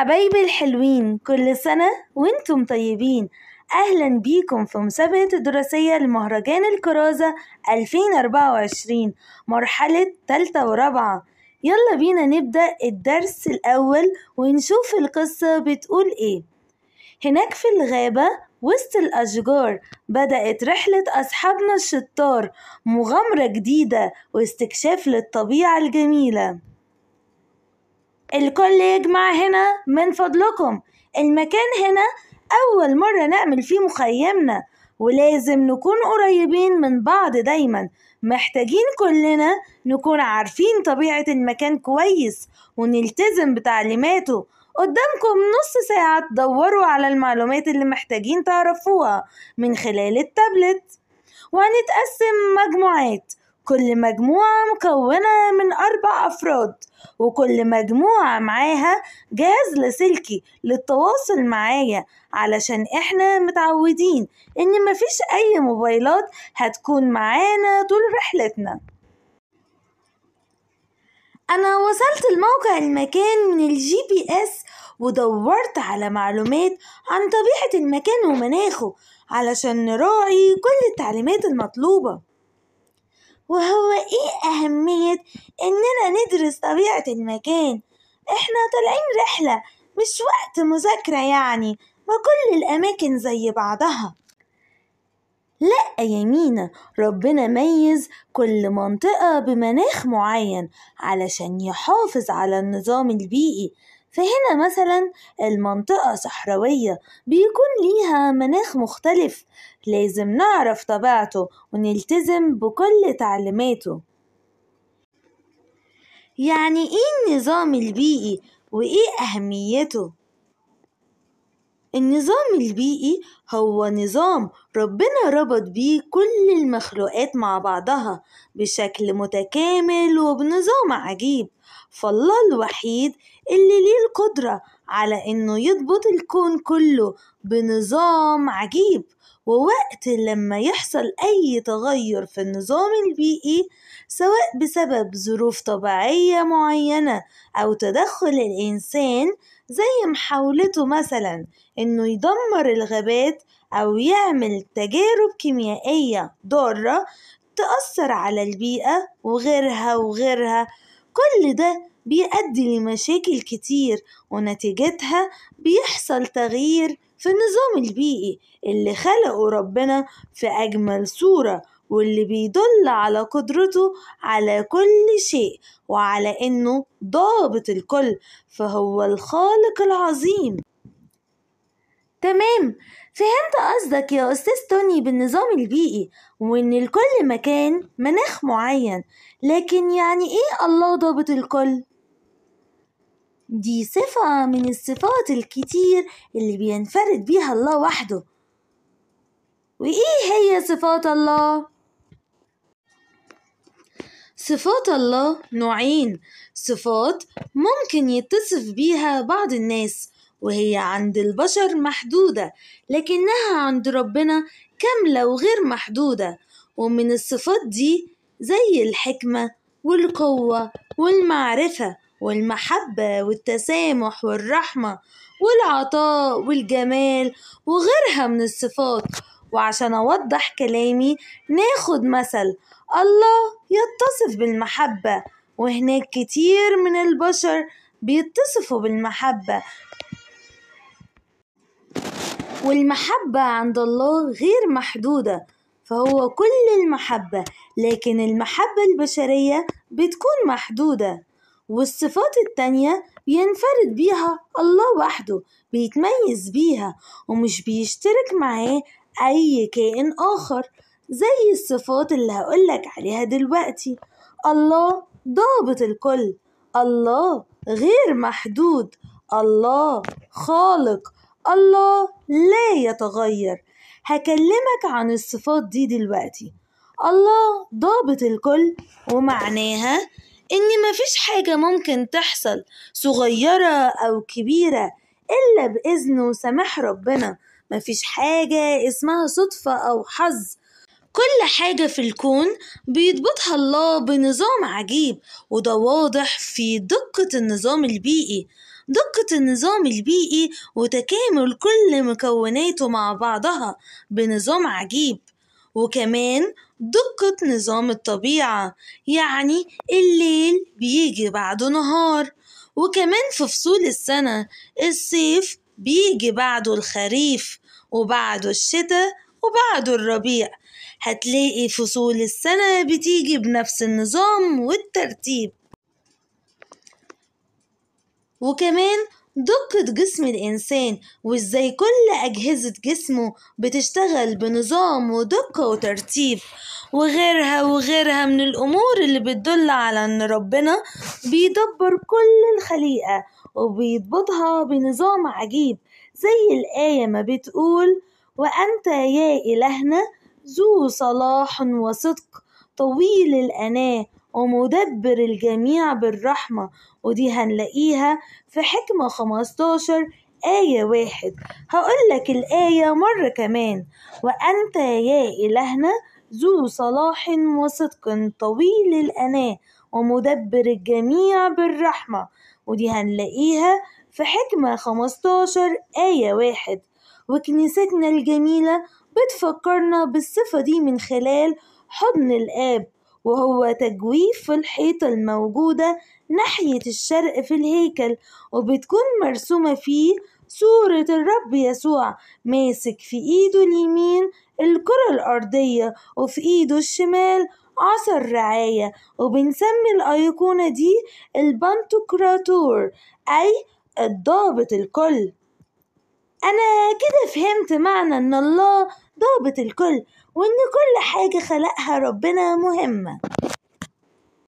حبايبي الحلوين كل سنة وانتم طيبين أهلا بيكم في مسابقة الدراسية لمهرجان الكرازة 2024 مرحلة تالتة ورابعة يلا بينا نبدأ الدرس الأول ونشوف القصة بتقول إيه هناك في الغابة وسط الأشجار بدأت رحلة أصحابنا الشطار مغامرة جديدة واستكشاف للطبيعة الجميلة الكل يجمع هنا من فضلكم المكان هنا أول مرة نعمل فيه مخيمنا ولازم نكون قريبين من بعض دايما محتاجين كلنا نكون عارفين طبيعة المكان كويس ونلتزم بتعليماته قدامكم نص ساعة تدوروا على المعلومات اللي محتاجين تعرفوها من خلال التابلت وهنتقسم مجموعات كل مجموعة مكونة من أربع أفراد وكل مجموعة معاها جهاز لاسلكي للتواصل معايا علشان احنا متعودين ان مفيش اي موبايلات هتكون معانا طول رحلتنا انا وصلت الموقع المكان من الجي بي اس ودورت على معلومات عن طبيعة المكان ومناخه علشان نراعي كل التعليمات المطلوبة وهو إيه أهمية إننا ندرس طبيعة المكان إحنا طالعين رحلة مش وقت مذاكرة يعني ما كل الأماكن زي بعضها لأ يا مينا ربنا ميز كل منطقة بمناخ معين علشان يحافظ على النظام البيئي فهنا مثلا المنطقة صحراوية بيكون ليها مناخ مختلف لازم نعرف طبيعته ونلتزم بكل تعليماته يعني ايه النظام البيئي وايه اهميته النظام البيئي هو نظام ربنا ربط بيه كل المخلوقات مع بعضها بشكل متكامل وبنظام عجيب فالله الوحيد اللي ليه القدرة على إنه يضبط الكون كله بنظام عجيب ووقت لما يحصل أي تغير في النظام البيئي سواء بسبب ظروف طبيعية معينة أو تدخل الإنسان زي محاولته مثلا إنه يدمر الغابات أو يعمل تجارب كيميائية ضارة تأثر على البيئة وغيرها وغيرها كل ده بيؤدي لمشاكل كتير ونتيجتها بيحصل تغيير في النظام البيئي اللي خلقه ربنا في أجمل صورة واللي بيدل على قدرته على كل شيء وعلى إنه ضابط الكل فهو الخالق العظيم تمام فهمت قصدك يا أستاذ توني بالنظام البيئي وإن لكل مكان مناخ معين لكن يعني إيه الله ضابط الكل؟ دي صفة من الصفات الكتير اللي بينفرد بيها الله وحده وإيه هي صفات الله؟ صفات الله نوعين صفات ممكن يتصف بيها بعض الناس وهي عند البشر محدودة لكنها عند ربنا كاملة وغير محدودة ومن الصفات دي زي الحكمة والقوة والمعرفة والمحبة والتسامح والرحمة والعطاء والجمال وغيرها من الصفات وعشان أوضح كلامي ناخد مثل الله يتصف بالمحبة وهناك كتير من البشر بيتصفوا بالمحبة والمحبة عند الله غير محدودة فهو كل المحبة لكن المحبة البشرية بتكون محدودة والصفات التانية بينفرد بيها الله وحده بيتميز بيها ومش بيشترك معاه أي كائن آخر زي الصفات اللي هقولك عليها دلوقتي الله ضابط الكل الله غير محدود الله خالق الله لا يتغير هكلمك عن الصفات دي دلوقتي الله ضابط الكل ومعناها إن مفيش حاجة ممكن تحصل صغيرة أو كبيرة إلا بإذن وسماح ربنا مفيش حاجة اسمها صدفة أو حظ كل حاجة في الكون بيضبطها الله بنظام عجيب وده واضح في دقة النظام البيئي دقة النظام البيئي وتكامل كل مكوناته مع بعضها بنظام عجيب وكمان دقة نظام الطبيعة يعني الليل بيجي بعده نهار وكمان في فصول السنة الصيف بيجي بعده الخريف وبعده الشتاء وبعده الربيع هتلاقي فصول السنة بتيجي بنفس النظام والترتيب وكمان دقة جسم الإنسان وإزاي كل أجهزة جسمه بتشتغل بنظام ودقة وترتيب وغيرها وغيرها من الأمور اللي بتدل على إن ربنا بيدبر كل الخليقة وبيضبطها بنظام عجيب زي الآية ما بتقول وأنت يا إلهنا ذو صلاح وصدق طويل الأناه ومدبر الجميع بالرحمة ودي هنلاقيها في حكمة 15 آية واحد هقولك الآية مرة كمان وأنت يا إلهنا ذو صلاح وصدق طويل الأناة ومدبر الجميع بالرحمة ودي هنلاقيها في حكمة 15 آية واحد وكنيستنا الجميلة بتفكرنا بالصفة دي من خلال حضن الآب وهو تجويف الحيطة الموجودة ناحية الشرق في الهيكل وبتكون مرسومة فيه صورة الرب يسوع ماسك في إيده اليمين الكرة الأرضية وفي إيده الشمال عصا الرعاية وبنسمي الأيقونة دي البانتوكراتور أي الضابط الكل أنا كده فهمت معنى إن الله ضابط الكل وإن كل حاجة خلقها ربنا مهمة